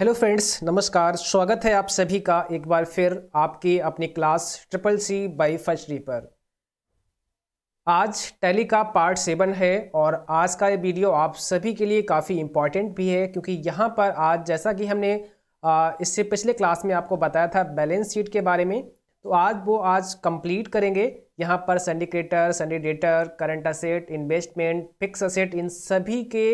hello friends नमस्कार स्वागत है आप सभी का एक बार फिर आपके अपनी class triple C by first पर आज टैली का पार्ट सेवन है और आज का ये वीडियो आप सभी के लिए काफ़ी इम्पॉर्टेंट भी है क्योंकि यहाँ पर आज जैसा कि हमने इससे पिछले क्लास में आपको बताया था बैलेंस शीट के बारे में तो आज वो आज कंप्लीट करेंगे यहाँ पर सेंडिकेटर सेंडिडेटर current asset investment fix asset इन सभी के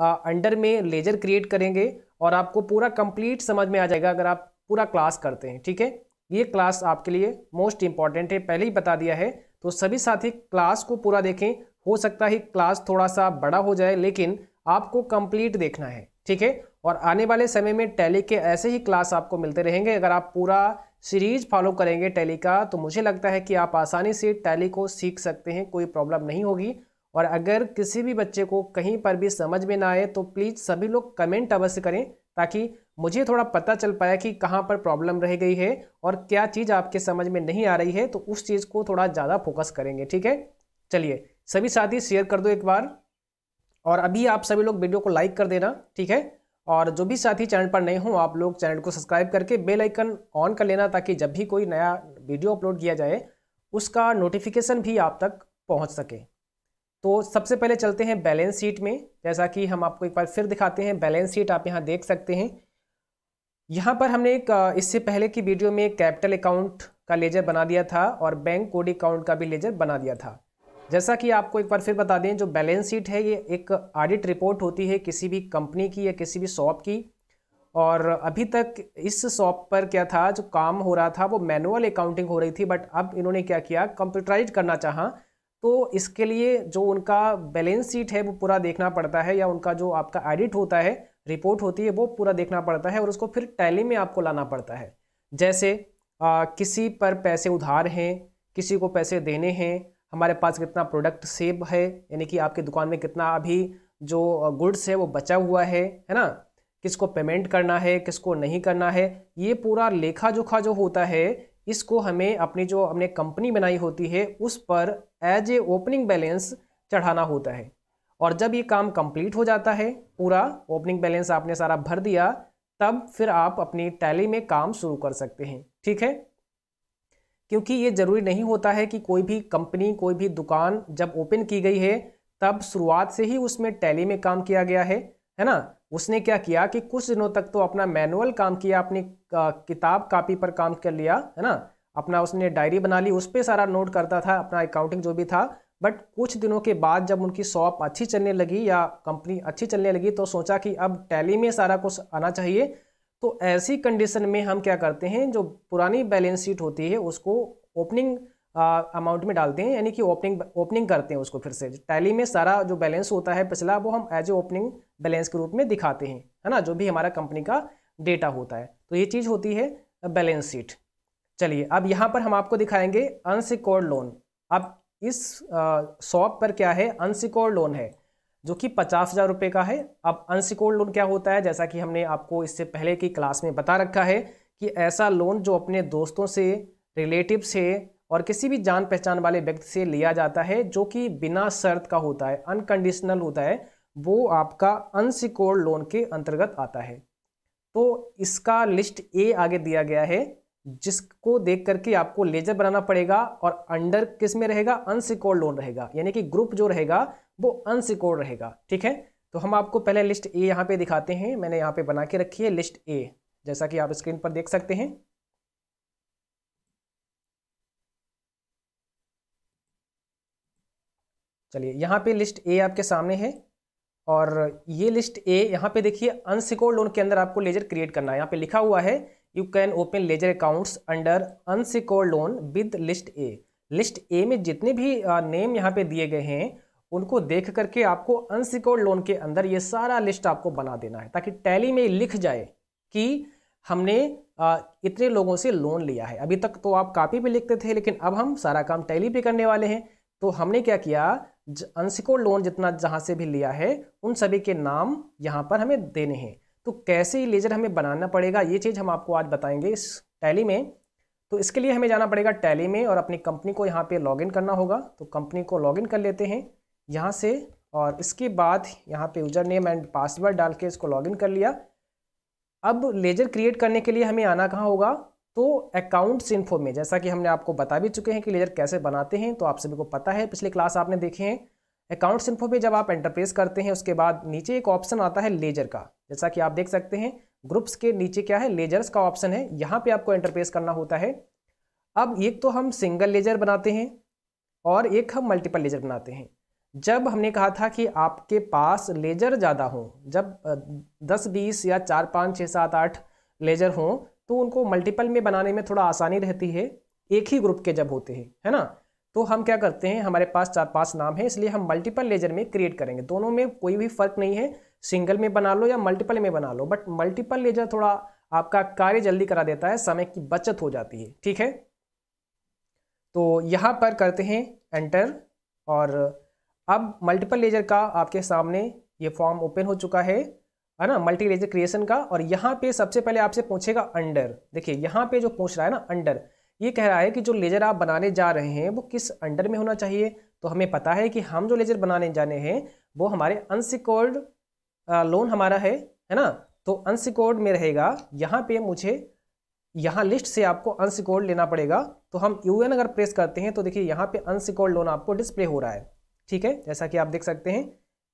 अंडर में लेजर क्रिएट करेंगे और आपको पूरा कंप्लीट समझ में आ जाएगा अगर आप पूरा क्लास करते हैं ठीक है ये क्लास आपके लिए मोस्ट इंपॉर्टेंट है पहले ही बता दिया है तो सभी साथी क्लास को पूरा देखें हो सकता है क्लास थोड़ा सा बड़ा हो जाए लेकिन आपको कंप्लीट देखना है ठीक है और आने वाले समय में टैली के ऐसे ही क्लास आपको मिलते रहेंगे अगर आप पूरा सीरीज फॉलो करेंगे टैली का तो मुझे लगता है कि आप आसानी से टैली को सीख सकते हैं कोई प्रॉब्लम नहीं होगी और अगर किसी भी बच्चे को कहीं पर भी समझ में ना आए तो प्लीज़ सभी लोग कमेंट अवश्य करें ताकि मुझे थोड़ा पता चल पाया कि कहाँ पर प्रॉब्लम रह गई है और क्या चीज़ आपके समझ में नहीं आ रही है तो उस चीज़ को थोड़ा ज़्यादा फोकस करेंगे ठीक है चलिए सभी साथी शेयर कर दो एक बार और अभी आप सभी लोग वीडियो को लाइक कर देना ठीक है और जो भी साथी चैनल पर नए हों आप लोग चैनल को सब्सक्राइब करके बेल आइकन ऑन कर लेना ताकि जब भी कोई नया वीडियो अपलोड किया जाए उसका नोटिफिकेशन भी आप तक पहुंच सके तो सबसे पहले चलते हैं बैलेंस शीट में जैसा कि हम आपको एक बार फिर दिखाते हैं बैलेंस शीट आप यहाँ देख सकते हैं यहाँ पर हमने एक इससे पहले की वीडियो में कैपिटल अकाउंट का लेजर बना दिया था और बैंक कोड अकाउंट का भी लेजर बना दिया था जैसा कि आपको एक बार फिर बता दें जो बैलेंस शीट है ये एक ऑडिट रिपोर्ट होती है किसी भी कंपनी की या किसी भी शॉप की और अभी तक इस शॉप पर क्या था जो काम हो रहा था वो मैनुअल अकाउंटिंग हो रही थी बट अब इन्होंने क्या किया कंप्यूटराइज करना चाहा तो इसके लिए जो उनका बैलेंस शीट है वो पूरा देखना पड़ता है या उनका जो आपका एडिट होता है रिपोर्ट होती है वो पूरा देखना पड़ता है और उसको फिर टैली में आपको लाना पड़ता है जैसे आ, किसी पर पैसे उधार हैं किसी को पैसे देने हैं हमारे पास कितना प्रोडक्ट सेव है यानी कि आपकी दुकान में कितना अभी जो गुड्स है वो बचा हुआ है है ना किसको पेमेंट करना है किसको नहीं करना है ये पूरा लेखा जोखा जो होता है इसको हमें अपनी जो हमने कंपनी बनाई होती है उस पर एज ए ओपनिंग बैलेंस चढ़ाना होता है और जब ये काम कंप्लीट हो जाता है पूरा ओपनिंग बैलेंस आपने सारा भर दिया तब फिर आप अपनी टैली में काम शुरू कर सकते हैं ठीक है क्योंकि ये ज़रूरी नहीं होता है कि कोई भी कंपनी कोई भी दुकान जब ओपन की गई है तब शुरुआत से ही उसमें टैली में काम किया गया है है ना उसने क्या किया कि कुछ दिनों तक तो अपना मैनुअल काम किया अपनी किताब कापी पर काम कर लिया है ना अपना उसने डायरी बना ली उस पर सारा नोट करता था अपना अकाउंटिंग जो भी था बट कुछ दिनों के बाद जब उनकी शॉप अच्छी चलने लगी या कंपनी अच्छी चलने लगी तो सोचा कि अब टैली में सारा कुछ आना चाहिए तो ऐसी कंडीशन में हम क्या करते हैं जो पुरानी बैलेंस शीट होती है उसको ओपनिंग अमाउंट में डालते हैं यानी कि ओपनिंग ओपनिंग करते हैं उसको फिर से टैली में सारा जो बैलेंस होता है पिछला वो हम एज ए ओपनिंग बैलेंस के रूप में दिखाते हैं है ना जो भी हमारा कंपनी का डेटा होता है तो ये चीज़ होती है बैलेंस शीट चलिए अब यहाँ पर हम आपको दिखाएंगे अनसिक्योर्ड लोन अब इस शॉप पर क्या है अनसिक्योर्ड लोन है जो कि पचास हज़ार रुपये का है अब अनसिक्योर्ड लोन क्या होता है जैसा कि हमने आपको इससे पहले की क्लास में बता रखा है कि ऐसा लोन जो अपने दोस्तों से रिलेटिव से और किसी भी जान पहचान वाले व्यक्ति से लिया जाता है जो कि बिना शर्त का होता है अनकंडीशनल होता है वो आपका अनसिक्योर्ड लोन के अंतर्गत आता है तो इसका लिस्ट ए आगे दिया गया है जिसको देख करके आपको लेजर बनाना पड़ेगा और अंडर किस में रहेगा अनसिक्योर्ड लोन रहेगा यानी कि ग्रुप जो रहेगा वो अनसिक्योर्ड रहेगा ठीक है तो हम आपको पहले लिस्ट ए यहाँ पे दिखाते हैं मैंने यहाँ पे बना के रखी है लिस्ट ए जैसा कि आप स्क्रीन पर देख सकते हैं चलिए यहाँ पे लिस्ट ए आपके सामने है और ये लिस्ट ए यहाँ पे देखिए अनसिक्योर्ड लोन के अंदर आपको लेजर क्रिएट करना है यहाँ पे लिखा हुआ है you can open ledger accounts under unsecured loan with list A list A में जितने भी नेम यहाँ पे दिए गए हैं उनको देख करके आपको अनसिक्योर्ड लोन के अंदर ये सारा लिस्ट आपको बना देना है ताकि टैली में लिख जाए कि हमने इतने लोगों से लोन लिया है अभी तक तो आप कापी पर लिखते थे लेकिन अब हम सारा काम टैली पे करने वाले हैं तो हमने क्या किया अनसिक्योर्ड लोन जितना जहाँ से भी लिया है उन सभी के नाम यहाँ पर हमें देने हैं तो कैसे ये लेजर हमें बनाना पड़ेगा ये चीज़ हम आपको आज बताएंगे इस टैली में तो इसके लिए हमें जाना पड़ेगा टैली में और अपनी कंपनी को यहाँ पे लॉगिन करना होगा तो कंपनी को लॉगिन कर लेते हैं यहाँ से और इसके बाद यहाँ पे यूजर नेम एंड पासवर्ड डाल के इसको लॉगिन कर लिया अब लेजर क्रिएट करने के लिए हमें आना कहाँ होगा तो अकाउंट्स इन्फो में जैसा कि हमने आपको बता भी चुके हैं कि लेजर कैसे बनाते हैं तो आप सभी को पता है पिछले क्लास आपने देखे हैं अकाउंट्स इन्फो में जब आप एंटरप्रेस करते हैं उसके बाद नीचे एक ऑप्शन आता है लेजर का जैसा कि आप देख सकते हैं ग्रुप्स के नीचे क्या है लेजर्स का ऑप्शन है यहाँ पे आपको एंटरप्रेस करना होता है अब एक तो हम सिंगल लेजर बनाते हैं और एक हम मल्टीपल लेजर बनाते हैं जब हमने कहा था कि आपके पास लेजर ज़्यादा हों जब दस बीस या चार पाँच छः सात आठ लेजर हों तो उनको मल्टीपल में बनाने में थोड़ा आसानी रहती है एक ही ग्रुप के जब होते हैं है ना तो हम क्या करते हैं हमारे पास चार पांच नाम है इसलिए हम मल्टीपल लेजर में क्रिएट करेंगे दोनों में कोई भी फर्क नहीं है सिंगल में बना लो या मल्टीपल में बना लो बट मल्टीपल लेजर थोड़ा आपका कार्य जल्दी करा देता है समय की बचत हो जाती है ठीक है तो यहाँ पर करते हैं एंटर और अब मल्टीपल लेजर का आपके सामने ये फॉर्म ओपन हो चुका है है ना मल्टी लेजर क्रिएशन का और यहाँ पे सबसे पहले आपसे पूछेगा अंडर देखिए यहाँ पे जो पूछ रहा है ना अंडर ये कह रहा है कि जो लेजर आप बनाने जा रहे हैं वो किस अंडर में होना चाहिए तो हमें पता है कि हम जो लेजर बनाने जाने हैं वो हमारे अनसिक्योर्ड लोन हमारा है है ना तो अनसिक्योर्ड में रहेगा यहाँ पे मुझे यहाँ लिस्ट से आपको अनसिक्योर्ड लेना पड़ेगा तो हम यू अगर प्रेस करते हैं तो देखिए यहाँ पे अनसिक्योर्ड लोन आपको डिस्प्ले हो रहा है ठीक है जैसा कि आप देख सकते हैं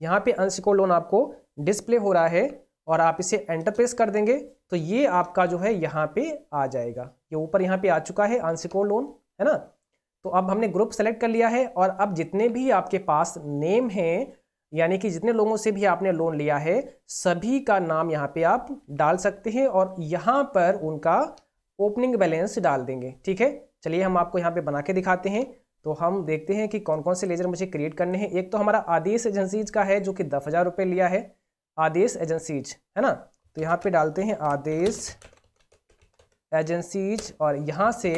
यहाँ पे अनसिक्योर लोन आपको डिस्प्ले हो रहा है और आप इसे एंटर प्रेस कर देंगे तो ये आपका जो है यहाँ पे आ जाएगा ये ऊपर यहाँ पे आ चुका है अनसिक्योर लोन है ना तो अब हमने ग्रुप सेलेक्ट कर लिया है और अब जितने भी आपके पास नेम हैं यानी कि जितने लोगों से भी आपने लोन लिया है सभी का नाम यहाँ पे आप डाल सकते हैं और यहाँ पर उनका ओपनिंग बैलेंस डाल देंगे ठीक है चलिए हम आपको यहाँ पे बना के दिखाते हैं तो हम देखते हैं कि कौन कौन से लेज़र मुझे क्रिएट करने हैं एक तो हमारा आदेश एजेंसीज का है जो कि दस हज़ार रुपये लिया है आदेश एजेंसीज है ना तो यहाँ पे डालते हैं आदेश एजेंसीज और यहाँ से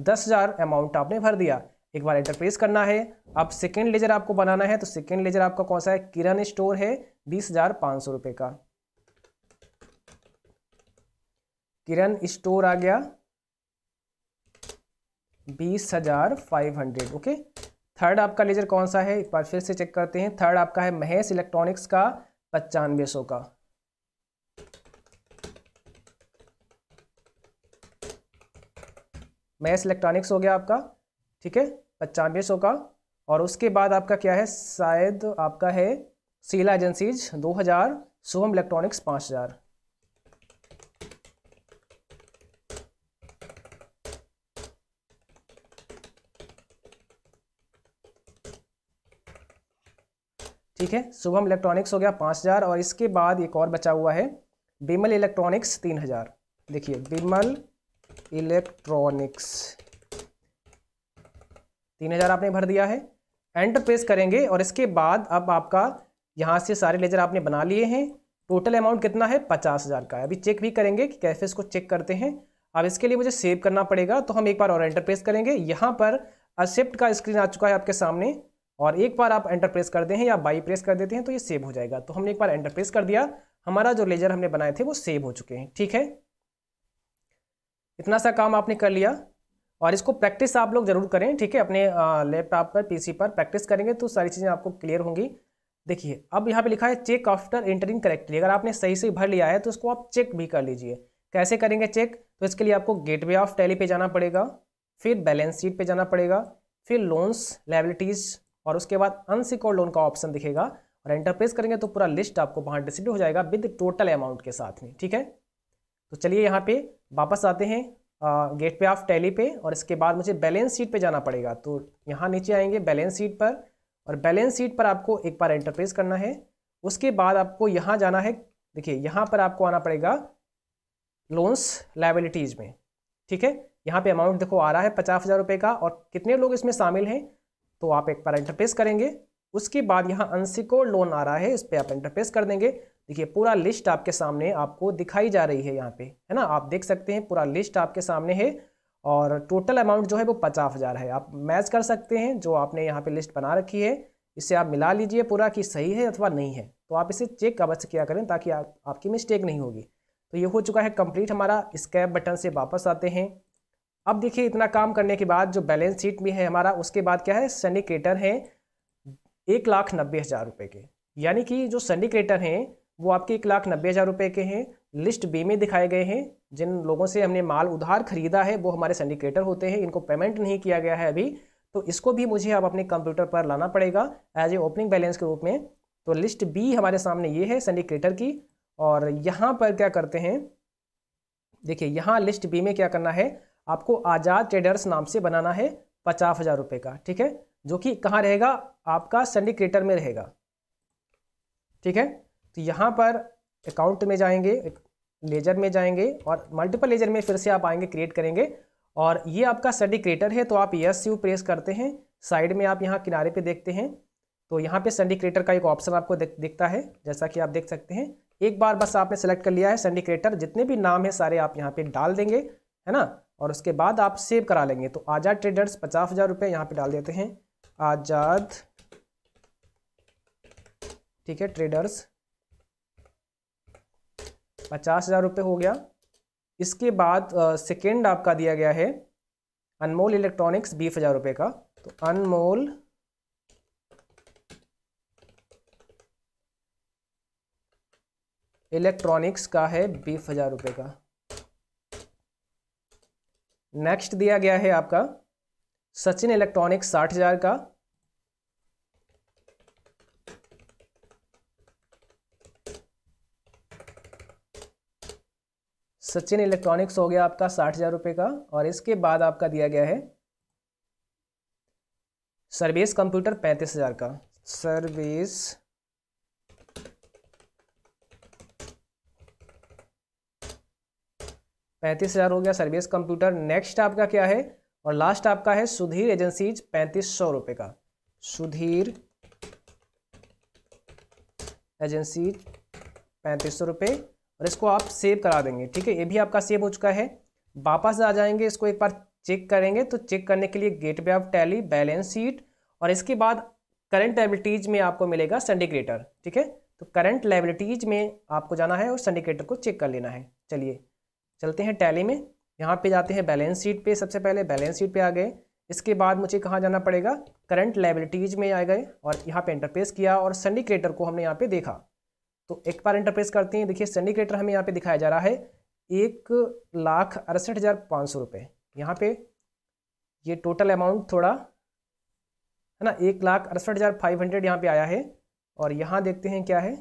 दस हज़ार अमाउंट आपने भर दिया एक बार इंटरप्रेस करना है अब सेकेंड लेजर आपको बनाना है तो सेकेंड लेजर आपका कौन सा है किरण स्टोर है बीस हज़ार सौ रुपये का किरण स्टोर आ गया बीस हज़ार फाइव हंड्रेड ओके थर्ड आपका लेजर कौन सा है एक बार फिर से चेक करते हैं थर्ड आपका है महेश इलेक्ट्रॉनिक्स का पचानवे सौ का महेश इलेक्ट्रॉनिक्स हो गया आपका ठीक है पचानवे सौ का और उसके बाद आपका क्या है शायद आपका है सीला एजेंसीज दो हज़ार सोहम इलेक्ट्रॉनिक्स पाँच हज़ार ठीक है शुभम इलेक्ट्रॉनिक्स हो गया पाँच हज़ार और इसके बाद एक और बचा हुआ है बिमल इलेक्ट्रॉनिक्स तीन हज़ार देखिए बिमल इलेक्ट्रॉनिक्स तीन हज़ार आपने भर दिया है एंटर प्रेस करेंगे और इसके बाद अब आपका यहाँ से सारे लेजर आपने बना लिए हैं टोटल अमाउंट कितना है पचास हज़ार का है अभी चेक भी करेंगे कि कैसे इसको चेक करते हैं अब इसके लिए मुझे सेव करना पड़ेगा तो हम एक बार और एंटर प्रेस करेंगे यहाँ पर एक्सेप्ट का स्क्रीन आ चुका है आपके सामने और एक बार आप एंटर प्रेस कर दें या बाई प्रेस कर देते हैं तो ये सेव हो जाएगा तो हमने एक बार एंटर प्रेस कर दिया हमारा जो लेजर हमने बनाए थे वो सेव हो चुके हैं ठीक है इतना सा काम आपने कर लिया और इसको प्रैक्टिस आप लोग ज़रूर करें ठीक है अपने लैपटॉप पर पीसी पर प्रैक्टिस करेंगे तो सारी चीज़ें आपको क्लियर होंगी देखिए अब यहाँ पे लिखा है चेक आफ्टर एंटरिंग करेक्टली अगर आपने सही से भर लिया है तो इसको आप चेक भी कर लीजिए कैसे करेंगे चेक तो इसके लिए आपको गेटवे ऑफ टैली पे जाना पड़ेगा फिर बैलेंस शीट पर जाना पड़ेगा फिर लोन्स लाइबिलिटीज़ और उसके बाद अनसिक्योर्ड लोन का ऑप्शन दिखेगा और एंटर प्रेस करेंगे तो पूरा लिस्ट आपको वहाँ डिस्ट्रीब्यूट हो जाएगा विद टोटल अमाउंट के साथ में ठीक है तो चलिए यहाँ पे वापस आते हैं आ, गेट पे ऑफ टैली पे और इसके बाद मुझे बैलेंस शीट पे जाना पड़ेगा तो यहाँ नीचे आएंगे बैलेंस शीट पर और बैलेंस शीट पर आपको एक बार एंटर प्रेस करना है उसके बाद आपको यहाँ जाना है देखिए यहाँ पर आपको आना पड़ेगा लोन्स लाइबिलिटीज़ में ठीक है यहाँ पे अमाउंट देखो आ रहा है पचास हज़ार रुपये का और कितने लोग इसमें शामिल हैं तो आप एक बार इंटरफेस करेंगे उसके बाद यहाँ अनसिक्योर्ड लोन आ रहा है इस पर आप इंटरफेस कर देंगे देखिए पूरा लिस्ट आपके सामने आपको दिखाई जा रही है यहाँ पे है ना आप देख सकते हैं पूरा लिस्ट आपके सामने है और टोटल अमाउंट जो है वो पचास हज़ार है आप मैच कर सकते हैं जो आपने यहाँ पे लिस्ट बना रखी है इसे आप मिला लीजिए पूरा कि सही है अथवा नहीं है तो आप इसे चेक अवश्य किया करें ताकि आप, आपकी मिस्टेक नहीं होगी तो ये हो चुका है कंप्लीट हमारा स्कैप बटन से वापस आते हैं अब देखिए इतना काम करने के बाद जो बैलेंस शीट में है हमारा उसके बाद क्या है सेंडिकेटर हैं एक लाख नब्बे हज़ार रुपये के यानी कि जो सैनिकेटर हैं वो आपके एक लाख नब्बे हज़ार रुपये के हैं लिस्ट बी में दिखाए गए हैं जिन लोगों से हमने माल उधार खरीदा है वो हमारे सैनिकेटर होते हैं इनको पेमेंट नहीं किया गया है अभी तो इसको भी मुझे अब अपने कंप्यूटर पर लाना पड़ेगा एज ए ओपनिंग बैलेंस के रूप में तो लिस्ट बी हमारे सामने ये है सेंडिकेटर की और यहाँ पर क्या करते हैं देखिए यहाँ लिस्ट बी में क्या करना है आपको आज़ाद ट्रेडर्स नाम से बनाना है पचास हज़ार रुपए का ठीक है जो कि कहाँ रहेगा आपका सिंडिकेटर में रहेगा ठीक है तो यहाँ पर अकाउंट में जाएंगे लेजर में जाएंगे और मल्टीपल लेजर में फिर से आप आएंगे क्रिएट करेंगे और ये आपका सेंडिक्रेटर है तो आप यस यू प्रेस करते हैं साइड में आप यहाँ किनारे पे देखते हैं तो यहाँ पे सेंडिक्रेटर का एक ऑप्शन आपको दिखता है जैसा कि आप देख सकते हैं एक बार बस आपने सेलेक्ट कर लिया है सेंडिक्रेटर जितने भी नाम है सारे आप यहाँ पे डाल देंगे है ना और उसके बाद आप सेव करा लेंगे तो आज़ाद ट्रेडर्स पचास हज़ार रुपये यहाँ पर डाल देते हैं आज़ाद ठीक है ट्रेडर्स पचास हज़ार रुपये हो गया इसके बाद सेकेंड आपका दिया गया है अनमोल इलेक्ट्रॉनिक्स बीस हज़ार रुपये का तो अनमोल इलेक्ट्रॉनिक्स का है बीस हज़ार रुपये का नेक्स्ट दिया गया है आपका सचिन इलेक्ट्रॉनिक्स साठ हजार का सचिन इलेक्ट्रॉनिक्स हो गया आपका साठ हजार रुपये का और इसके बाद आपका दिया गया है सर्विस कंप्यूटर पैंतीस हजार का सर्विस पैंतीस हज़ार हो गया सर्विस कंप्यूटर नेक्स्ट आपका क्या है और लास्ट आपका है सुधीर एजेंसीज पैंतीस सौ रुपये का सुधीर एजेंसीज पैंतीस सौ रुपये और इसको आप सेव करा देंगे ठीक है ये भी आपका सेव हो चुका है वापस आ जाएंगे इसको एक बार चेक करेंगे तो चेक करने के लिए gateway of Tally balance sheet और इसके बाद करंट लाइबिलिटीज में आपको मिलेगा सेंडिकेटर ठीक है तो करंट लाइबिलिटीज में आपको जाना है और सेंडिकेटर को चेक कर लेना है चलिए चलते हैं टैली में यहाँ पे जाते हैं बैलेंस शीट पे सबसे पहले बैलेंस शीट पे आ गए इसके बाद मुझे कहाँ जाना पड़ेगा करंट लाइबिलिटीज में आ गए और यहाँ पे इंटरप्रेस किया और सन्नी क्रेटर को हमने यहाँ पे देखा तो एक बार इंटरप्रेस करते हैं देखिए सन्नी क्रेटर हमें यहाँ पे दिखाया जा रहा है एक लाख अड़सठ हज़ार पाँच सौ रुपये यहाँ पे ये टोटल अमाउंट थोड़ा है ना एक लाख अड़सठ हज़ार फाइव हंड्रेड यहाँ पर आया है और यहाँ देखते हैं क्या है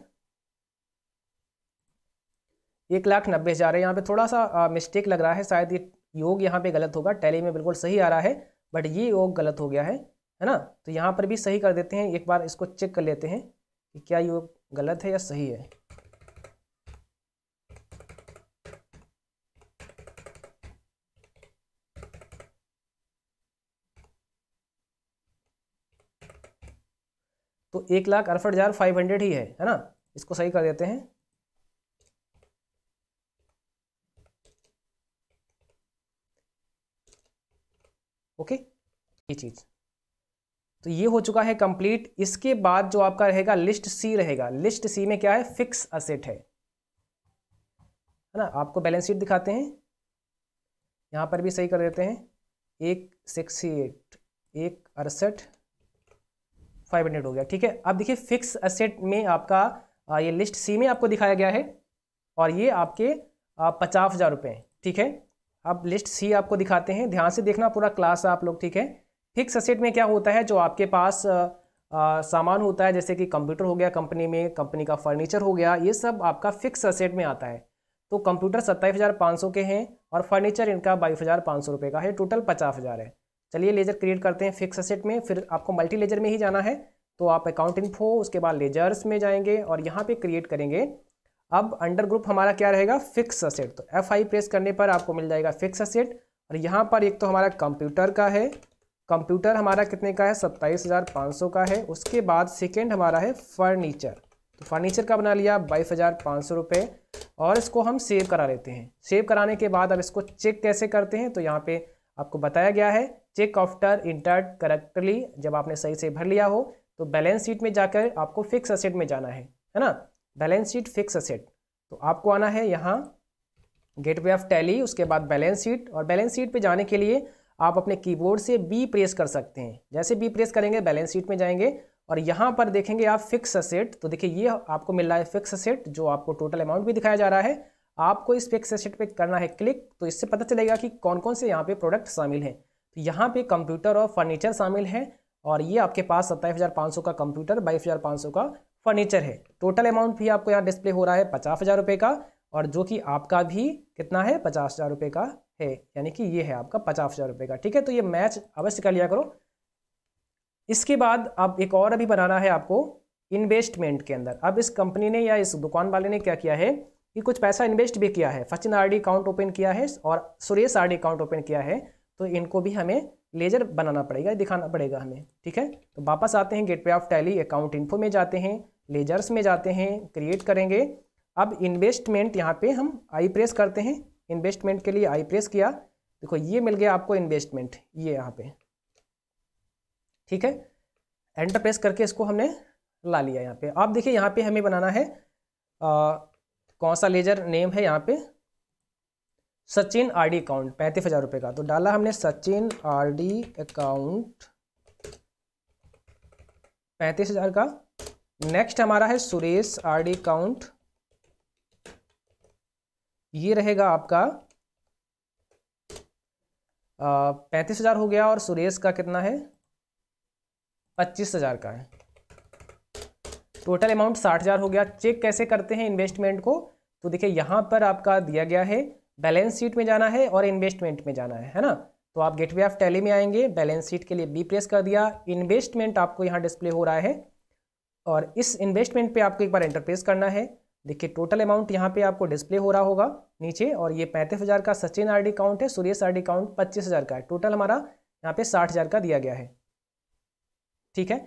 एक लाख नब्बे हज़ार है यहाँ पे थोड़ा सा आ, मिस्टेक लग रहा है शायद ये योग यहाँ पे गलत होगा टैली में बिल्कुल सही आ रहा है बट ये योग गलत हो गया है है ना तो यहाँ पर भी सही कर देते हैं एक बार इसको चेक कर लेते हैं कि क्या योग गलत है या सही है तो एक लाख अड़सठ हज़ार फाइव हंड्रेड ही है है ना इसको सही कर देते हैं ओके ये चीज़ तो ये हो चुका है कंप्लीट इसके बाद जो आपका रहेगा लिस्ट सी रहेगा लिस्ट सी में क्या है फिक्स असेट है है ना आपको बैलेंस शीट दिखाते हैं यहां पर भी सही कर देते हैं एक सिक्सटी एट एक अड़सठ फाइव हंड्रेड हो गया ठीक है अब देखिए फिक्स असेट में आपका ये लिस्ट सी में आपको दिखाया गया है और ये आपके पचास हज़ार रुपये ठीक है अब लिस्ट सी आपको दिखाते हैं ध्यान से देखना पूरा क्लास आप लोग ठीक है फिक्स असेट में क्या होता है जो आपके पास आ, सामान होता है जैसे कि कंप्यूटर हो गया कंपनी में कंपनी का फर्नीचर हो गया ये सब आपका फिक्स असेट में आता है तो कंप्यूटर सत्ताईस हज़ार पाँच सौ के हैं और फर्नीचर इनका बाईस हज़ार पाँच सौ रुपये का है टोटल पचास हज़ार है चलिए लेजर क्रिएट करते हैं फिक्स असेट में फिर आपको मल्टी लेजर में ही जाना है तो आप अकाउंट इन्फो उसके बाद लेजर्स में जाएंगे और यहाँ पे क्रिएट करेंगे अब अंडर ग्रुप हमारा क्या रहेगा फिक्स असेट तो एफ आई प्रेस करने पर आपको मिल जाएगा फिक्स असेट और यहाँ पर एक तो हमारा कंप्यूटर का है कंप्यूटर हमारा कितने का है सत्ताईस हज़ार पाँच सौ का है उसके बाद सेकेंड हमारा है फर्नीचर तो फर्नीचर का बना लिया बाईस हज़ार पाँच सौ रुपये और इसको हम सेव करा लेते हैं सेव कराने के बाद अब इसको चेक कैसे करते हैं तो यहाँ पे आपको बताया गया है चेक आफ्टर इंटर करेक्टली जब आपने सही से भर लिया हो तो बैलेंस शीट में जाकर आपको फिक्स असेट में जाना है है ना बैलेंस शीट फिक्स असेट तो आपको आना है यहाँ गेटवे ऑफ टैली उसके बाद बैलेंस शीट और बैलेंस शीट पे जाने के लिए आप अपने कीबोर्ड से बी प्रेस कर सकते हैं जैसे बी प्रेस करेंगे बैलेंस शीट में जाएंगे और यहाँ पर देखेंगे आप फिक्स असेट तो देखिए ये आपको मिल रहा है फिक्स असेट जो आपको टोटल अमाउंट भी दिखाया जा रहा है आपको इस फिक्स असेट पर करना है क्लिक तो इससे पता चलेगा कि कौन कौन से यहाँ पे प्रोडक्ट शामिल हैं तो यहाँ पे कंप्यूटर और फर्नीचर शामिल है और ये आपके पास सत्ताईस हज़ार पाँच सौ का कंप्यूटर बाईस हज़ार पाँच सौ का फर्नीचर है टोटल अमाउंट भी आपको यहाँ डिस्प्ले हो रहा है पचास हज़ार रुपये का और जो कि आपका भी कितना है पचास हज़ार रुपये का है यानी कि ये है आपका पचास हज़ार रुपये का ठीक है तो ये मैच अवश्य कर लिया करो इसके बाद अब एक और अभी बनाना है आपको इन्वेस्टमेंट के अंदर अब इस कंपनी ने या इस दुकान वाले ने क्या किया है कि कुछ पैसा इन्वेस्ट भी किया है सचिन आर अकाउंट ओपन किया है और सुरेश आर अकाउंट ओपन किया है तो इनको भी हमें लेजर बनाना पड़ेगा दिखाना पड़ेगा हमें ठीक है तो वापस आते हैं gateway of Tally account info में जाते हैं लेजर्स में जाते हैं क्रिएट करेंगे अब इन्वेस्टमेंट यहाँ पे हम आई प्रेस करते हैं इन्वेस्टमेंट के लिए आई प्रेस किया देखो ये मिल गया आपको इन्वेस्टमेंट ये यहाँ पे ठीक है एंटर प्रेस करके इसको हमने ला लिया यहाँ पे आप देखिए यहाँ पे हमें बनाना है आ, कौन सा लेजर नेम है यहाँ पे सचिन आरडी अकाउंट पैंतीस हज़ार रुपये का तो डाला हमने सचिन आरडी अकाउंट पैंतीस हज़ार का नेक्स्ट हमारा है सुरेश आरडी काउंट ये रहेगा आपका पैंतीस हजार हो गया और सुरेश का कितना है पच्चीस हजार का है टोटल अमाउंट साठ हजार हो गया चेक कैसे करते हैं इन्वेस्टमेंट को तो देखिए यहां पर आपका दिया गया है बैलेंस शीट में जाना है और इन्वेस्टमेंट में जाना है है ना तो आप गेटवे ऑफ टैली में आएंगे बैलेंस शीट के लिए बी प्रेस कर दिया इन्वेस्टमेंट आपको यहाँ डिस्प्ले हो रहा है और इस इन्वेस्टमेंट पे आपको एक बार एंटरप्रेस करना है देखिए टोटल अमाउंट यहाँ पे आपको डिस्प्ले हो रहा होगा नीचे और ये पैंतीस हज़ार का सचिन आर डी अकाउंट है सुरेश आर डी अकाउंट पच्चीस हज़ार का है टोटल हमारा यहाँ पे साठ हज़ार का दिया गया है ठीक है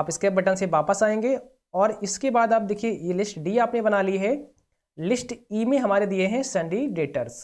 आप इसके बटन से वापस आएंगे और इसके बाद आप देखिए ये लिस्ट डी आपने बना ली है लिस्ट ई e में हमारे दिए हैं सनी डेटर्स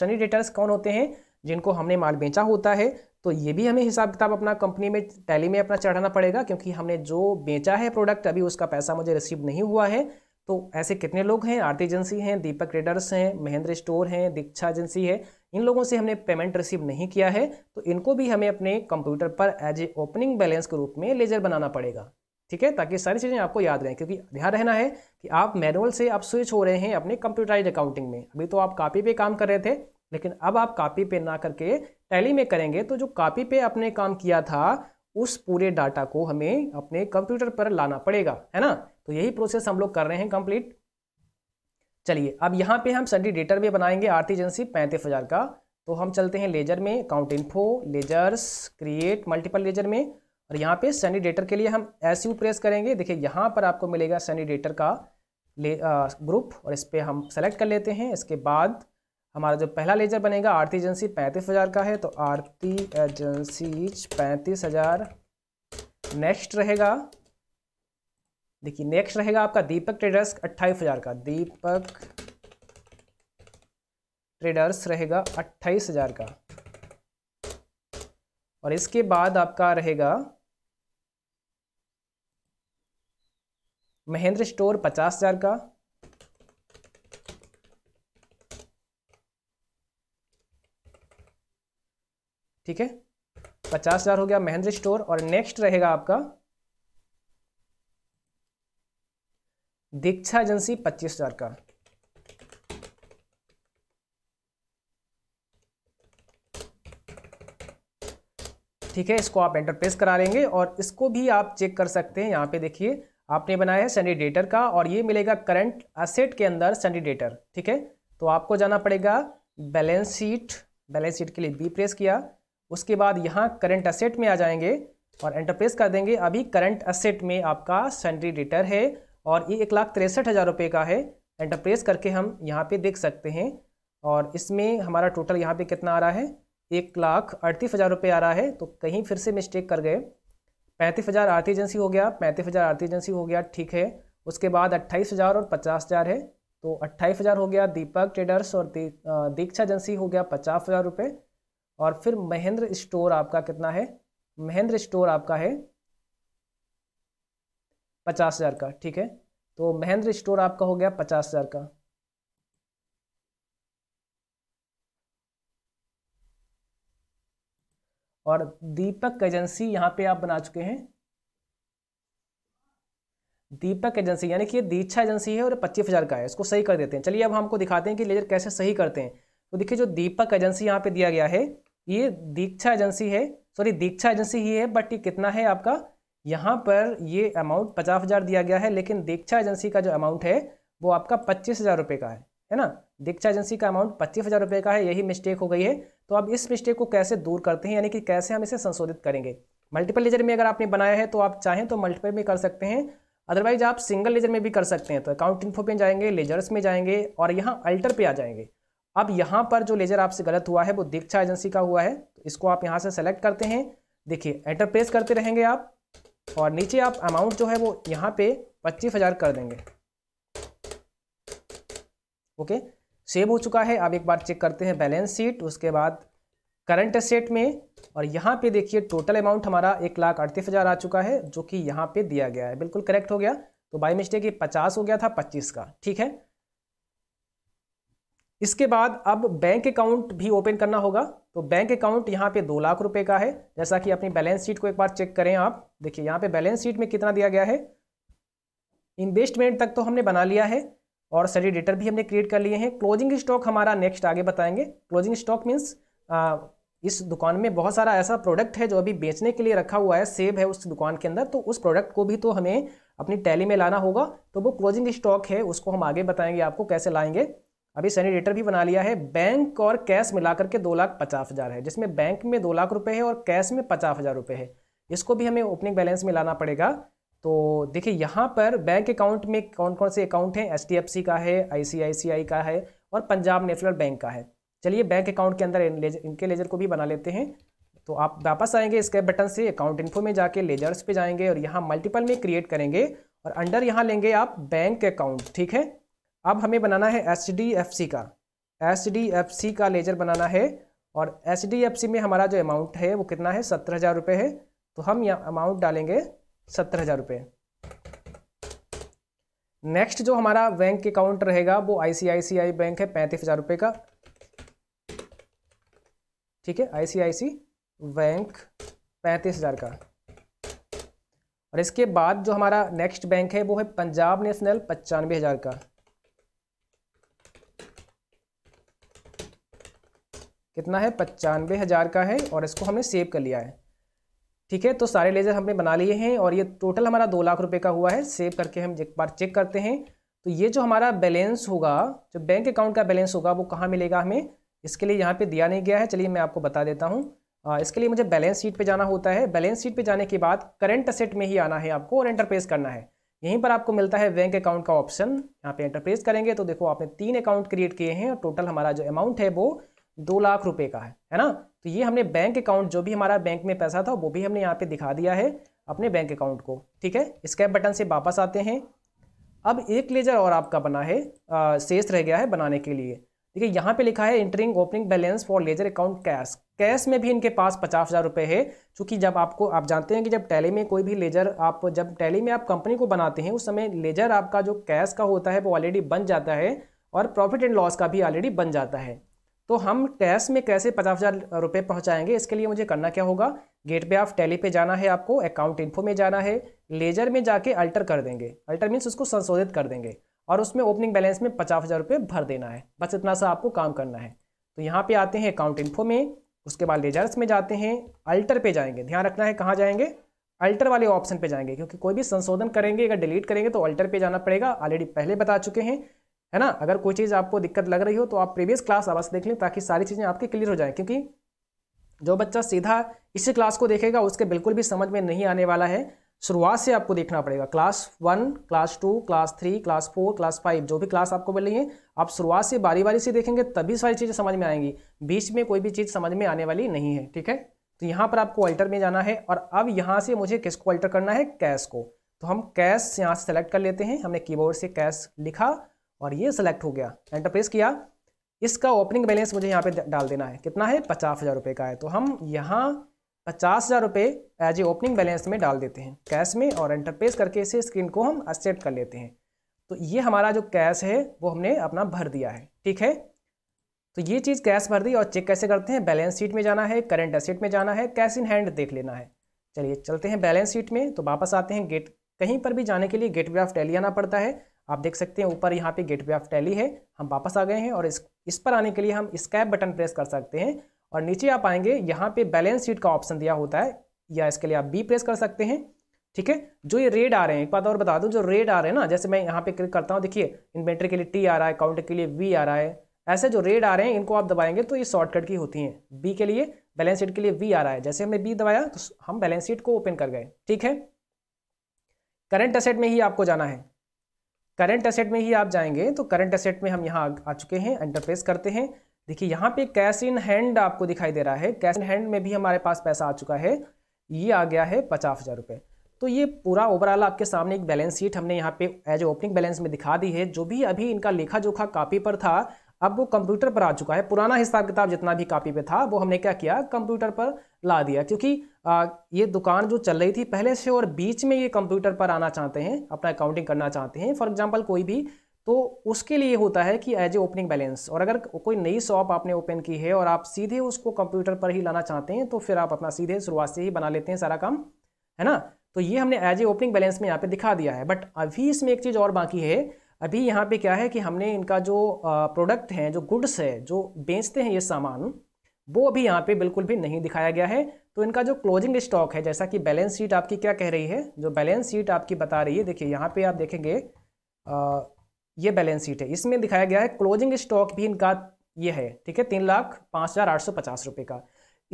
सनी डेटर्स कौन होते हैं जिनको हमने माल बेचा होता है तो ये भी हमें हिसाब किताब अपना कंपनी में टैली में अपना चढ़ाना पड़ेगा क्योंकि हमने जो बेचा है प्रोडक्ट अभी उसका पैसा मुझे रिसीव नहीं हुआ है तो ऐसे कितने लोग हैं आरती एजेंसी हैं दीपक ट्रेडर्स हैं महेंद्र स्टोर हैं दीक्षा एजेंसी है इन लोगों से हमने पेमेंट रिसीव नहीं किया है तो इनको भी हमें अपने कंप्यूटर पर एज ए ओपनिंग बैलेंस के रूप में लेजर बनाना पड़ेगा ठीक है ताकि सारी चीज़ें आपको याद रहें क्योंकि ध्यान रहना है कि आप मैनुअल से आप स्विच हो रहे हैं अपने कंप्यूटराइज अकाउंटिंग में अभी तो आप कापी पे काम कर रहे थे लेकिन अब आप कापी पे ना करके टैली में करेंगे तो जो कापी पे आपने काम किया था उस पूरे डाटा को हमें अपने कंप्यूटर पर लाना पड़ेगा है ना तो यही प्रोसेस हम लोग कर रहे हैं कंप्लीट चलिए अब यहाँ पे हम सडी डेटर भी बनाएंगे आरती एजेंसी पैंतीस हज़ार का तो हम चलते हैं लेजर में account info ledgers create multiple ledger में और यहाँ पे डेटर के लिए हम एस यू प्रेस करेंगे देखिए यहाँ पर आपको मिलेगा डेटर का ले ग्रुप और इस पर हम सेलेक्ट कर लेते हैं इसके बाद हमारा जो पहला लेजर बनेगा आरती एजेंसी पैंतीस हज़ार का है तो आरती एजेंसी पैंतीस हज़ार नेक्स्ट रहेगा देखिए नेक्स्ट रहेगा आपका दीपक ट्रेडर्स अट्ठाईस हज़ार का दीपक ट्रेडर्स रहेगा अट्ठाईस हज़ार का और इसके बाद आपका रहेगा महेंद्र स्टोर पचास हज़ार का ठीक है पचास हजार हो गया महेंद्र स्टोर और नेक्स्ट रहेगा आपका दीक्षा एजेंसी पच्चीस हजार का ठीक है इसको आप एंटर प्रेस करा लेंगे और इसको भी आप चेक कर सकते हैं यहां पे देखिए आपने बनाया है सेंडिडेटर का और ये मिलेगा करंट असेट के अंदर सेंडिडेटर ठीक है तो आपको जाना पड़ेगा बैलेंस शीट बैलेंस शीट के लिए बी प्रेस किया उसके बाद यहाँ करंट असेट में आ जाएंगे और एंटरप्रेस कर देंगे अभी करंट असेट में आपका सैलरी रिटर है और ये एक लाख तिरसठ हज़ार रुपये का है एंटरप्रेस करके हम यहाँ पे देख सकते हैं और इसमें हमारा टोटल यहाँ पे कितना आ रहा है एक लाख अड़तीस हज़ार रुपये आ रहा है तो कहीं फिर से मिस्टेक कर गए पैंतीस हज़ार आरती एजेंसी हो गया पैंतीस हज़ार आरती एजेंसी हो गया ठीक है उसके बाद अट्ठाईस हज़ार और पचास हज़ार है तो अट्ठाईस हज़ार हो गया दीपक ट्रेडर्स और दीक्षा एजेंसी हो गया पचास हज़ार रुपये और फिर महेंद्र स्टोर आपका कितना है महेंद्र स्टोर आपका है पचास हज़ार का ठीक है तो महेंद्र स्टोर आपका हो गया पचास हज़ार का और दीपक एजेंसी यहां पे आप बना चुके हैं दीपक एजेंसी यानी कि ये दीक्षा एजेंसी है और पच्चीस हज़ार का है इसको सही कर देते हैं चलिए अब हमको दिखाते हैं कि लेजर कैसे सही करते हैं तो देखिए जो दीपक एजेंसी यहाँ पे दिया गया है ये दीक्षा एजेंसी है सॉरी दीक्षा एजेंसी ही है बट ये कितना है आपका यहाँ पर ये अमाउंट पचास हज़ार दिया गया है लेकिन दीक्षा एजेंसी का जो अमाउंट है वो आपका पच्चीस हज़ार रुपये का है है ना दीक्षा एजेंसी का अमाउंट पच्चीस हज़ार रुपये का है यही मिस्टेक हो गई है तो अब इस मिस्टेक को कैसे दूर करते हैं यानी कि कैसे हम इसे संशोधित करेंगे मल्टीपल लेजर में अगर आपने बनाया है तो आप चाहें तो मल्टीपल में कर सकते हैं अदरवाइज आप सिंगल लेजर में भी कर सकते हैं तो अकाउंट इन्फो पे जाएंगे लेजर्स में जाएंगे और यहाँ अल्टर पे आ जाएंगे अब यहाँ पर जो लेजर आपसे गलत हुआ है वो दीक्षा एजेंसी का हुआ है तो इसको आप यहाँ से सेलेक्ट करते हैं देखिए एंटर प्रेस करते रहेंगे आप और नीचे आप अमाउंट जो है वो यहाँ पे पच्चीस हज़ार कर देंगे ओके सेव हो चुका है आप एक बार चेक करते हैं बैलेंस शीट उसके बाद करंट एसेट में और यहाँ पे देखिए टोटल अमाउंट हमारा एक लाख अड़तीस हज़ार आ चुका है जो कि यहाँ पे दिया गया है बिल्कुल करेक्ट हो गया तो बाई मिस्टेक ये पचास हो गया था पच्चीस का ठीक है इसके बाद अब बैंक अकाउंट भी ओपन करना होगा तो बैंक अकाउंट यहाँ पे दो लाख रुपए का है जैसा कि अपनी बैलेंस शीट को एक बार चेक करें आप देखिए यहाँ पे बैलेंस शीट में कितना दिया गया है इन्वेस्टमेंट तक तो हमने बना लिया है और सारी डेटर भी हमने क्रिएट कर लिए हैं क्लोजिंग स्टॉक हमारा नेक्स्ट आगे बताएंगे क्लोजिंग स्टॉक मीन्स इस दुकान में बहुत सारा ऐसा प्रोडक्ट है जो अभी बेचने के लिए रखा हुआ है सेब है उस दुकान के अंदर तो उस प्रोडक्ट को भी तो हमें अपनी टैली में लाना होगा तो वो क्लोजिंग स्टॉक है उसको हम आगे बताएंगे आपको कैसे लाएंगे अभी सैनिटेटर भी बना लिया है बैंक और कैश मिलाकर के दो लाख पचास हज़ार है जिसमें बैंक में दो लाख रुपये है और कैश में पचास हज़ार रुपये है इसको भी हमें ओपनिंग बैलेंस में लाना पड़ेगा तो देखिए यहाँ पर बैंक अकाउंट में कौन कौन से अकाउंट हैं एच का है आई का है और पंजाब नेशनल बैंक का है चलिए बैंक अकाउंट के अंदर इनके लेजर को भी बना लेते हैं तो आप वापस आएंगे इसके बटन से अकाउंट इन्फो में जाके लेजर्स पे जाएंगे और यहाँ मल्टीपल में क्रिएट करेंगे और अंडर यहाँ लेंगे आप बैंक अकाउंट ठीक है अब हमें बनाना है एच का एच का लेजर बनाना है और एच में हमारा जो अमाउंट है वो कितना है सत्रह हज़ार रुपये है तो हम यहाँ अमाउंट डालेंगे सत्रह हज़ार रुपये नेक्स्ट जो हमारा बैंक अकाउंट रहेगा वो आईसीआईसीआई बैंक है पैंतीस हज़ार रुपये का ठीक है आईसीआईसी बैंक पैंतीस हज़ार का और इसके बाद जो हमारा नेक्स्ट बैंक है वो है पंजाब नेशनल पचानवे हज़ार का कितना है पचानवे हज़ार का है और इसको हमने सेव कर लिया है ठीक है तो सारे लेज़र हमने बना लिए हैं और ये टोटल हमारा दो लाख रुपये का हुआ है सेव करके हम एक बार चेक करते हैं तो ये जो हमारा बैलेंस होगा जो बैंक अकाउंट का बैलेंस होगा वो कहाँ मिलेगा हमें इसके लिए यहाँ पर दिया नहीं गया है चलिए मैं आपको बता देता हूँ इसके लिए मुझे बैलेंस शीट पे जाना होता है बैलेंस शीट पे जाने के बाद करंट असेट में ही आना है आपको और इंटरप्रेस करना है यहीं पर आपको मिलता है बैंक अकाउंट का ऑप्शन यहाँ पे एंटरप्रेस करेंगे तो देखो आपने तीन अकाउंट क्रिएट किए हैं और टोटल हमारा जो अमाउंट है वो दो लाख रुपए का है है ना तो ये हमने बैंक अकाउंट जो भी हमारा बैंक में पैसा था वो भी हमने यहाँ पे दिखा दिया है अपने बैंक अकाउंट को ठीक है स्कैप बटन से वापस आते हैं अब एक लेजर और आपका बना है शेष रह गया है बनाने के लिए देखिए यहाँ पे लिखा है entering opening balance for ledger account cash cash में भी इनके पास पचास हज़ार रुपये है क्योंकि जब आपको आप जानते हैं कि जब टैली में कोई भी लेजर आप जब टैली में आप कंपनी को बनाते हैं उस समय लेजर आपका जो कैश का होता है वो ऑलरेडी बन जाता है और प्रॉफिट एंड लॉस का भी ऑलरेडी बन जाता है तो हम कैश में कैसे पचास हज़ार रुपये पहुँचाएंगे इसके लिए मुझे करना क्या होगा गेट पे ऑफ टैली पे जाना है आपको अकाउंट इन्फो में जाना है लेजर में जाके अल्टर कर देंगे अल्टर मीन्स उसको संशोधित कर देंगे और उसमें ओपनिंग बैलेंस में पचास हज़ार रुपये भर देना है बस इतना सा आपको काम करना है तो यहाँ पे आते हैं अकाउंट इन्फो में उसके बाद लेजर्स में जाते हैं अल्टर पे जाएंगे ध्यान रखना है कहाँ जाएंगे अल्टर वाले ऑप्शन पे जाएंगे क्योंकि कोई भी संशोधन करेंगे अगर डिलीट करेंगे तो अल्टर पे जाना पड़ेगा ऑलरेडी पहले बता चुके हैं है ना अगर कोई चीज़ आपको दिक्कत लग रही हो तो आप प्रीवियस क्लास आवाज देख लें ताकि सारी चीज़ें आपकी क्लियर हो जाए क्योंकि जो बच्चा सीधा इसी क्लास को देखेगा उसके बिल्कुल भी समझ में नहीं आने वाला है शुरुआत से आपको देखना पड़ेगा class one class two class three class four class five जो भी क्लास आपको मिल रही है आप शुरुआत से बारी बारी से देखेंगे तभी सारी चीज़ें समझ में आएंगी बीच में कोई भी चीज़ समझ में आने वाली नहीं है ठीक है तो यहाँ पर आपको अल्टर में जाना है और अब यहाँ से मुझे किसको अल्टर करना है कैश को तो हम कैश यहाँ सेलेक्ट कर लेते हैं हमने कीबोर्ड से कैश लिखा और ये सिलेक्ट हो गया एंटरप्रेस किया इसका ओपनिंग बैलेंस मुझे यहाँ पे डाल देना है कितना है पचास हज़ार रुपये का है तो हम यहाँ पचास हज़ार रुपये एज ए ओपनिंग बैलेंस में डाल देते हैं कैश में और एंटरप्रेस करके इसे स्क्रीन को हम असेट कर लेते हैं तो ये हमारा जो कैश है वो हमने अपना भर दिया है ठीक है तो ये चीज़ कैश भर दी और चेक कैसे करते हैं बैलेंस शीट में जाना है करेंट एसेट में जाना है कैश इन हैंड देख लेना है चलिए चलते हैं बैलेंस शीट में तो वापस आते हैं गेट कहीं पर भी जाने के लिए गेट वे ऑफ टैली आना पड़ता है आप देख सकते हैं ऊपर यहाँ पे गेटवे ऑफ टैली है हम वापस आ गए हैं और इस इस पर आने के लिए हम स्कैप बटन प्रेस कर सकते हैं और नीचे आप आएंगे यहाँ पे बैलेंस शीट का ऑप्शन दिया होता है या इसके लिए आप बी प्रेस कर सकते हैं ठीक है जो ये रेड आ रहे हैं एक बात और बता दूं जो रेड आ रहे हैं ना जैसे मैं यहाँ पे क्लिक करता हूँ देखिए इन्वेंट्री के लिए टी आ रहा है काउंटर के लिए वी आ रहा है ऐसे जो रेड आ रहे हैं इनको आप दबाएंगे तो ये शॉर्टकट की होती हैं बी के लिए बैलेंस शीट के लिए वी आ रहा है जैसे हमने बी दबाया तो हम बैलेंस शीट को ओपन कर गए ठीक है करंट असेट में ही आपको जाना है करंट असेट में ही आप जाएंगे तो करंट असेट में हम यहाँ आ चुके हैं एंटरप्रेस करते हैं देखिए यहाँ पे कैश इन हैंड आपको दिखाई दे रहा है कैश इन हैंड में भी हमारे पास पैसा आ चुका है ये आ गया है पचास हज़ार रुपये तो ये पूरा ओवरऑल आपके सामने एक बैलेंस शीट हमने यहाँ पे एज ओपनिंग बैलेंस में दिखा दी है जो भी अभी इनका लेखा जोखा कापी पर था अब वो कंप्यूटर पर आ चुका है पुराना हिसाब किताब जितना भी कापी पर था वो हमने क्या किया कंप्यूटर पर ला दिया क्योंकि आ, ये दुकान जो चल रही थी पहले से और बीच में ये कंप्यूटर पर आना चाहते हैं अपना अकाउंटिंग करना चाहते हैं फॉर एग्जाम्पल कोई भी तो उसके लिए होता है कि एज ए ओपनिंग बैलेंस और अगर कोई नई शॉप आपने ओपन की है और आप सीधे उसको कंप्यूटर पर ही लाना चाहते हैं तो फिर आप अपना सीधे शुरुआत से ही बना लेते हैं सारा काम है ना तो ये हमने एज ए ओपनिंग बैलेंस में यहाँ पे दिखा दिया है बट अभी इसमें एक चीज़ और बाकी है अभी यहाँ पे क्या है कि हमने इनका जो प्रोडक्ट हैं जो गुड्स है जो बेचते हैं ये सामान वो अभी यहाँ पे बिल्कुल भी नहीं दिखाया गया है तो इनका जो क्लोजिंग स्टॉक है जैसा कि बैलेंस शीट आपकी क्या कह रही है जो बैलेंस शीट आपकी बता रही है देखिए यहाँ पे आप देखेंगे आ, ये बैलेंस शीट है इसमें दिखाया गया है क्लोजिंग स्टॉक भी इनका ये है ठीक है तीन लाख पाँच हज़ार आठ सौ पचास रुपये का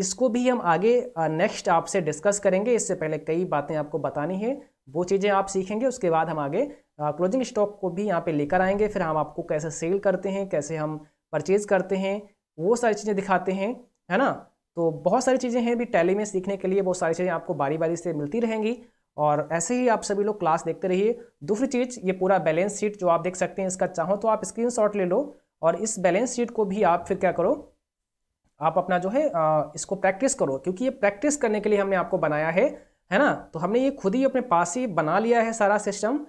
इसको भी हम आगे नेक्स्ट आपसे डिस्कस करेंगे इससे पहले कई बातें आपको बतानी है वो चीज़ें आप सीखेंगे उसके बाद हम आगे क्लोजिंग स्टॉक को भी यहाँ पर लेकर आएंगे फिर हम आपको कैसे सेल करते हैं कैसे हम परचेज़ करते हैं वो सारी चीज़ें दिखाते हैं है ना तो बहुत सारी चीज़ें हैं भी टैली में सीखने के लिए बहुत सारी चीज़ें आपको बारी बारी से मिलती रहेंगी और ऐसे ही आप सभी लोग क्लास देखते रहिए दूसरी चीज़ ये पूरा बैलेंस शीट जो आप देख सकते हैं इसका चाहो तो आप स्क्रीन ले लो और इस बैलेंस शीट को भी आप फिर क्या करो आप अपना जो है इसको प्रैक्टिस करो क्योंकि ये प्रैक्टिस करने के लिए हमने आपको बनाया है है ना तो हमने ये खुद ही अपने पास ही बना लिया है सारा सिस्टम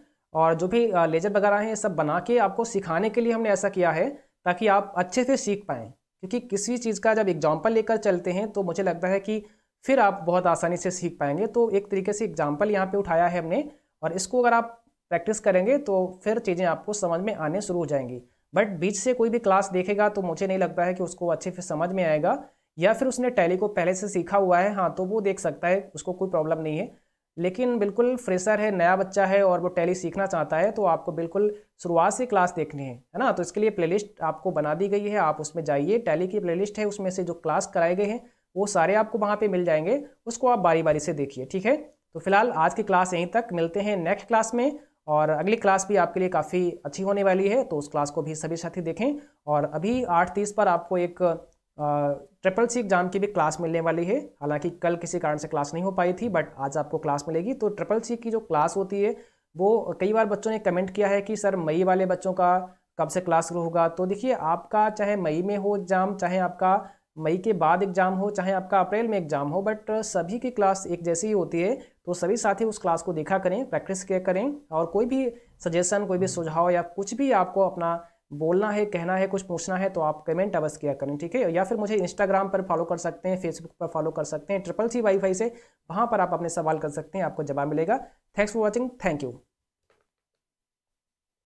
और जो भी लेजर वगैरह हैं ये सब बना के आपको सिखाने के लिए हमने ऐसा किया है ताकि आप अच्छे से सीख पाएँ क्योंकि किसी चीज़ का जब एग्जाम्पल लेकर चलते हैं तो मुझे लगता है कि फिर आप बहुत आसानी से सीख पाएंगे तो एक तरीके से एग्जाम्पल यहाँ पर उठाया है हमने और इसको अगर आप प्रैक्टिस करेंगे तो फिर चीज़ें आपको समझ में आने शुरू हो जाएंगी बट बीच से कोई भी क्लास देखेगा तो मुझे नहीं लगता है कि उसको अच्छे से समझ में आएगा या फिर उसने टैली को पहले से सीखा हुआ है हाँ तो वो देख सकता है उसको कोई प्रॉब्लम नहीं है लेकिन बिल्कुल फ्रेशर है नया बच्चा है और वो टैली सीखना चाहता है तो आपको बिल्कुल शुरुआत से क्लास देखने हैं है ना तो इसके लिए प्लेलिस्ट आपको बना दी गई है आप उसमें जाइए टैली की प्लेलिस्ट है उसमें से जो क्लास कराए गए हैं वो सारे आपको वहाँ पे मिल जाएंगे उसको आप बारी बारी से देखिए ठीक है तो फिलहाल आज की क्लास यहीं तक मिलते हैं नेक्स्ट क्लास में और अगली क्लास भी आपके लिए काफ़ी अच्छी होने वाली है तो उस क्लास को भी सभी साथी देखें और अभी आठ तीस पर आपको एक ट्रिपल सी एग्जाम की भी क्लास मिलने वाली है हालांकि कल किसी कारण से क्लास नहीं हो पाई थी बट आज आपको क्लास मिलेगी तो ट्रिपल सी की जो क्लास होती है वो कई बार बच्चों ने कमेंट किया है कि सर मई वाले बच्चों का कब से क्लास शुरू होगा तो देखिए आपका चाहे मई में हो एग्ज़ाम चाहे आपका मई के बाद एग्ज़ाम हो चाहे आपका अप्रैल में एग्ज़ाम हो बट सभी की क्लास एक जैसी ही होती है तो सभी साथी उस क्लास को देखा करें प्रैक्टिस किया करें और कोई भी सजेशन कोई भी सुझाव या कुछ भी आपको अपना बोलना है कहना है कुछ पूछना है तो आप कमेंट अवश्य किया करें ठीक है या फिर मुझे इंस्टाग्राम पर फॉलो कर सकते हैं फेसबुक पर फॉलो कर सकते हैं ट्रिपल सी वाईफाई से वहाँ पर आप अपने सवाल कर सकते हैं आपको जवाब मिलेगा thanks for watching thank you